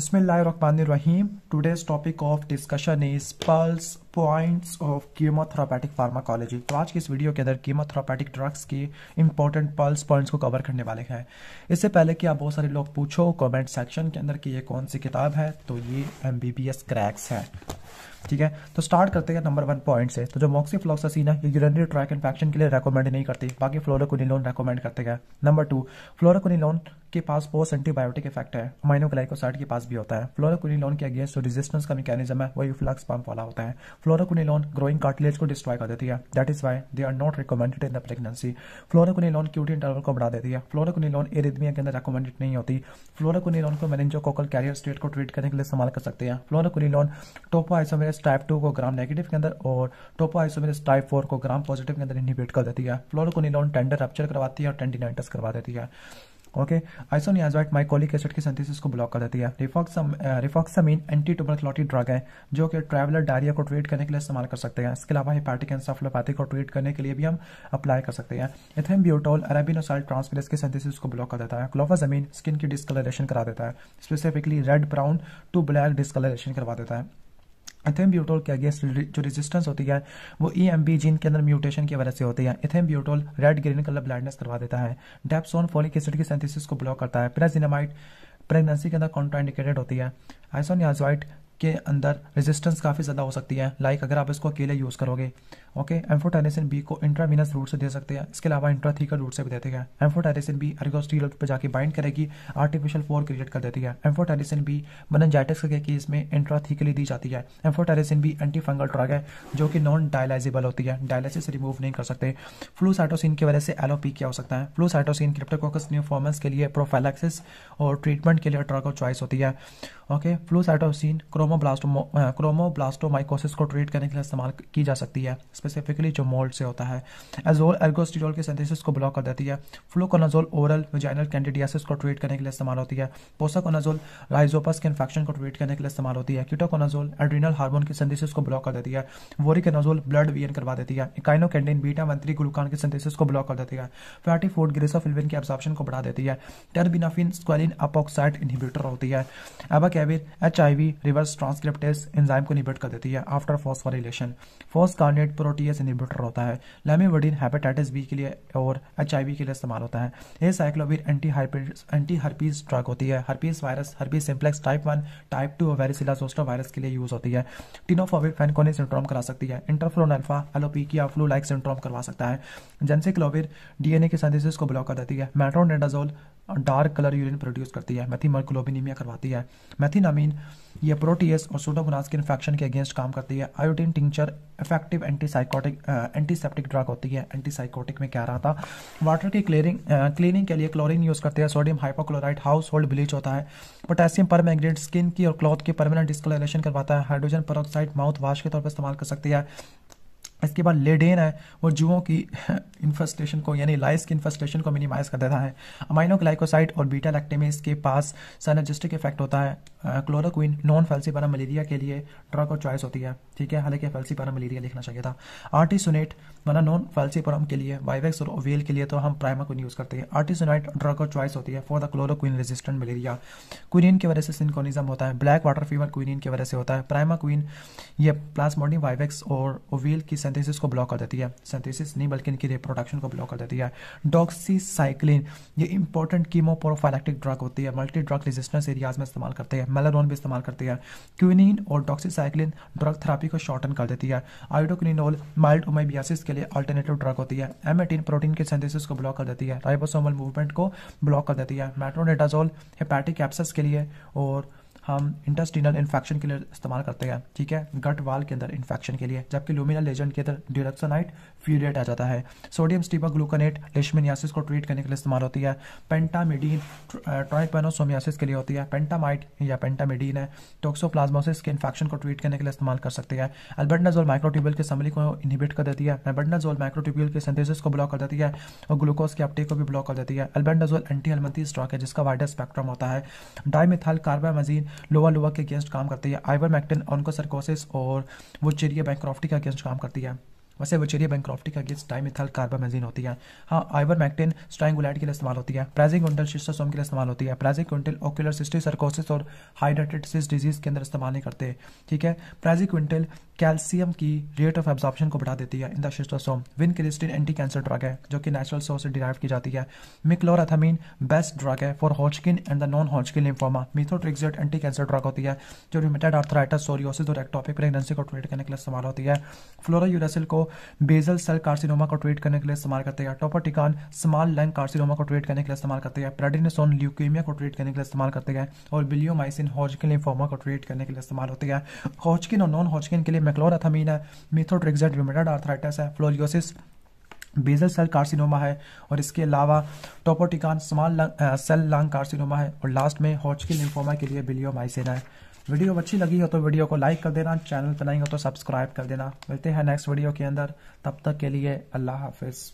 बिस्मिल्लाह रहमान रहीम today's topic of discussion is pulse points of chemotherapeutic pharmacology तो आज के इस वीडियो के अंदर कीमोथेरापेटिक ड्रग्स के इंपॉर्टेंट पल्स पॉइंट्स को कवर करने वाले हैं इससे पहले कि आप बहुत सारे लोग पूछो कमेंट सेक्शन के अंदर कि ये कौन सी किताब है तो ये M B B S cracks है ठीक है तो स्टार्ट करते हैं नंबर वन पॉइंट से तो जो मॉक्सी मॉक्सीफ्लॉक्सासिन है ये यूरिनरी ट्रैक इन्फेक्शन के लिए रेकमेंड नहीं करती बाकी फ्लोरोकोनिलोन रेकमेंड करते हैं नंबर टू फ्लोरोकोनिलोन के पास पोस्ट एंटीबायोटिक इफेक्ट है माइनोग्लाइकोसाइड के पास भी होता है फ्लोरोकोनिलोन के अगेंस्ट जो रेजिस्टेंस का मैकेनिज्म है वो फ्लक्स पंप वाला होता है फ्लोराकुनिलोन ग्रोइंग कार्टिलेज को डिस्ट्रॉय कर देती है that is why they are not recommended in the pregnancy fluoroquinolone QT interval को बढ़ा देती है फ्लोराकुनिलोन एरिदमिया के अंदर रिकमेंडेड नहीं होती फ्लोराकुनिलोन को कोकल कैरियर स्टेट को ट्रीट करने के लिए इस्तेमाल कर सकते हैं fluoroquinolone topoisomerase type two को ग्राम नेगेटिव के अंदर और टोपो आइसोमेरेज टाइप फोर को ग्राम पॉजिटिव के अंदर इनहिबिट कर देती है फ्लोराकुनिलोन टेंडर रप्चर करवाती है और टेंडिनाइटस करवा देती है ओके isoniazid माइकोलिक एसिड की सिंथेसिस को ब्लॉक कर देती है रिफॉक्सम रिफॉक्सामिन एंटी ट्यूबरकुलोटिक ड्रग है जो कि ट्रैवलर डायरिया को ट्रीट करने के लिए इस्तेमाल कर सकते हैं इसके अलावा हेपेटिक एंसफलोपैथी को ट्रीट करने के लिए भी हम अप्लाई कर सकते हैं इथेम ब्यूटोल अरेबिनोसाइल ट्रांसफेरेस की सिंथेसिस को ब्लॉक कर देता है क्लोफाजमीन स्किन की डिस्कलरेशन करा देता है specifically red brown to black discoloration करवा देता है एथेम्ब्यूटोल के अगेंस्ट जो रेजिस्टेंस होती है वो ई एम बी जीन के अंदर म्यूटेशन की वजह से होती है ethambutol red green colour blindness करवा देता है डेप्सोन फोलिक एसिड की सिंथेसिस को ब्लॉक करता है प्रेजिनामाइट प्रेगनेंसी के अंदर कॉन्ट्राइंडिकेटेड होती है आइसोनियाजवाइट के अंदर रेजिस्टेंस काफ़ी ज़्यादा हो सकती है लाइक अगर आप इसको अकेले यूज़ करोगे ओके एम्फोटेरिसिन बी को इंट्रावीनस रूट से दे सकते हैं इसके अलावा इंट्राथीकल रूट से भी देते हैं एम्फोटेनिसिन बी अर्गोस्टील पर जाकर बाइंड करेगी आर्टिफिशियल फोर क्रिएट कर देती है एम्फोटेनिसिन बी मनजाइटिस के केस में इंट्राथीकली दी जाती है amphotericin B anti fungal drug है जो कि नॉन डायलाइजेबल होती है डायलिसिस रिमूव नहीं कर सकते फ्लूसाइटोसिन की वजह से एलोपी क्या हो सकता है फ्लूसाइटोसिन क्रिप्टोकोकस न्यूफॉर्मेंस के लिए प्रोफाइलैक्सिस और ट्रीटमेंट के लिए ड्रग ऑफ चॉइस होती है ओके फ्लूसाइटोसिन क्रोमोब्लास्टो क्रोमोब्लास्टोमाइकोसिस को ट्रीट करने के लिए इस्तेमाल की जा सकती है स्पेसिफिकली जो मोल्ड से होता है एजोल एल्गोस्टिजोल के सेंथेसिस को ब्लॉक कर देती है फ्लूकोनाजोल ओरल वेजाइनल कैंडिडियासिस को ट्रीट करने के लिए इस्तेमाल होती है पोसाकोनाजोल राइजोपस के इन्फेक्शन को ट्रीट करने के लिए इस्तेमाल होती है क्यूटोकोनाजोल एड्रीनल हार्मोन के सेंथेसिस को ब्लॉक कर देती है वोरिकोनाजोल ब्लड वियन करवा देती है इकाइनोकेंडिन बीटा मंत्री ग्लूकान के सेंथेसिस को ब्लॉक कर देती है फैटी फूड ग्रेसाफिल्विन के एब्जॉर्प्शन को बढ़ा देती है टर्बिनाफिन स्क्वेलिन अपोक्साइड इनहिबिटर होती है abacavir H reverse transcriptase enzyme को इनहिबिट कर देती है after phosphorylation foscarnet protease inhibitor होता है लेमिवडिन हेपेटाइटिस बी के लिए और एच के लिए इस्तेमाल होता है ये acyclovir anti anti herpes drug होती है herpes virus herpes simplex type one type two और वेरिसिला जोस्टर वायरस के लिए यूज होती है टिनोफोविक फैनकोनी सिंड्रोम करा सकती है interferon alpha alopecia flu like syndrome करवा सकता है जेनसिक्लोविर डीएनए के सिंथेसिस को ब्लॉक कर देती है metronidazole dark colour urine produce करती है मर्कुलोबिनीमिया करवाती है मैथीनामीन ये प्रोटीएस और सोडोगुनास के इन्फेक्शन के अगेंस्ट काम करती है iodine tincture effective antipsychotic antiseptic drug होती है एंटीसाइकोटिक में क्या रहा था वाटर की क्लियरिंग क्लीनिंग के लिए क्लोरीन यूज़ करते हैं sodium hypochlorite household bleach होता है पोटेशियम पर स्किन की और क्लॉथ की परमानेंट डिस्कलेशन करवाता है हाइड्रोजन पर माउथ वाश के तौर पर इस्तेमाल कर सकती है इसके बाद लेडेन है वो जुओं की इन्फेस्टेशन को यानी लाइस की इन्फेस्टेशन को मिनिमाइज कर देता है अमाइनो ग्लाइकोसाइड और बीटा लैक्टेमेस के पास सनर्जिस्टिक इफेक्ट होता है chloroquine non falciparum malaria के लिए ड्रग और चॉइस होती है ठीक है हालांकि फैल्सी पैरा मलेरिया लिखना चाहिए था आर्टिसोनेट माना नॉन फैल्सीपरम के लिए वाइवेक्स और ओवेल के लिए तो हम प्राइमा को यूज़ करते हैं आर्टिसोनाइट ड्रग और चॉइस होती है for the chloroquine resistant malaria quinine की वजह से सिंकोनिज्म होता है ब्लैक वाटर फीवर क्विनिन की वजह से होता है प्राइमा क्वीन ये प्लास्मोडी वाइवेक्स और ओवेल की सेंथेसिस को ब्लॉक कर देती है सेंथेसिस नहीं बल्कि इनकी रिप्रोडक्शन को ब्लॉक कर देती है डॉक्सीसाइक्लिन ये इंपॉर्टेंट कीमो ड्रग होती है मल्टी ड्रग रेजिस्टेंस एरियाज में इस्तेमाल करते हैं मेलाडोन भी इस्तेमाल करते हैं क्यूनिन और डॉक्सीसाइक्लिन ड्रग थेरापी को शॉर्टन कर देती है आयोडोक्निनोल माइल्ड ओमाइबियासिस के लिए अल्टरनेटिव ड्रग होती है एटीन प्रोटीन के सेंथेसिस को ब्लॉक कर देती है राइबोसोमल मूवमेंट को ब्लॉक कर देती है मेट्रोनेटाजोल हेपेटिक एप्सस के लिए और हम इंटस्टिनल इन्फेक्शन के लिए इस्तेमाल करते हैं ठीक है गट वाल के अंदर इन्फेक्शन के लिए जबकि लुमिनल एजेंट के अंदर ड्यूरेक्सोनाइट फ्यूरेट आ जाता है सोडियम स्टीबा ग्लूकोनेट लेशमिनियासिस को ट्रीट करने के लिए इस्तेमाल होती है पेंटामिडीन ट्राइपेनोसोमियासिस के लिए होती है पेंटामाइट या पेंटामिडीन है टोक्सोप्लाज्मोसिस के इन्फेक्शन को ट्रीट करने के लिए इस्तेमाल कर सकते हैं अल्बर्टनाजोल माइक्रोट्यूबल के समली को इनहिबिट कर देती है एल्बेंडाजोल माइक्रोट्यूबल के सेंथेसिस को ब्लॉक कर देती है और ग्लूकोज के अपटे को भी ब्लॉक कर देती है एल्बेंडाजोल एंटी हेलमती स्टॉक है जिसका वाइडर स्पेक्ट्रम होता है डाईमिथाल कार्बामाजीन लोवा लोवा के अगेंस्ट काम करती है आइवर मैक्टन ऑनको ऑनकोसरकोसिस और वो चेरिया बैंक्रॉफ्टी के अगेंस्ट काम करती है वैसे वो चेरिया बैंक्रॉफ्टी के अगेंस्ट डाइमिथाइल कार्बामेजिन होती है हाँ आइवर मैक्टिन स्ट्रैंगुलाइट के लिए इस्तेमाल होती है प्राइजिंग प्राजिकुंटल शिस्टोसोम के लिए इस्तेमाल होती है प्राइजिंग प्राजिकुंटल ओक्यूलर सिस्टी सर्कोसिस और हाइड्रेटेटिस डिजीज के अंदर इस्तेमाल नहीं करते ठीक है प्राइजिक प्राजिकुंटल कैल्शियम की रेट ऑफ एब्जॉर्प्शन को बढ़ा देती है in the schistosome vincristine anti cancer drug है जो कि नेचुरल सोर्स से डिराइव की जाती है मिक्लोराथामिन बेस्ट ड्रग है for Hodgkin and the non Hodgkin lymphoma methotrexate anti cancer drug होती है जो रिमेटेड आर्थराइटिस सोरियोसिस और एक्टोपिक प्रेगनेंसी को ट्रीट करने के लिए इस्तेमाल होती है फ्लोरोयूरासिल को बेजल सेल कार्सिनोमा को ट्रीट करने के लिए इस्तेमाल करते हैं टोपोटिकान स्मॉल लंग कार्सिनोमा को ट्रीट करने के लिए इस्तेमाल करते हैं प्रेडिनेसोन ल्यूकेमिया को ट्रीट करने के लिए इस्तेमाल करते हैं और बिलियोमाइसिन हॉचकिन लिम्फोमा को ट्रीट करने के लिए इस्तेमाल होती है हॉचकिन और नॉन हॉचकिन के लिए में क्लोराथमीन है मिथोट्रिक्सेट रिमेटेड आर्थराइटिस है फ्लोरियोसिस बेजल सेल कार्सिनोमा है और इसके अलावा topotecan small cell lung carcinoma है और लास्ट में हॉचकी लिम्फोमा के लिए बिलियोमाइसिन है वीडियो अच्छी लगी हो तो वीडियो को लाइक कर देना चैनल पर नहीं हो तो सब्सक्राइब कर देना मिलते हैं नेक्स्ट वीडियो के अंदर तब तक के लिए अल्लाह हाफिज़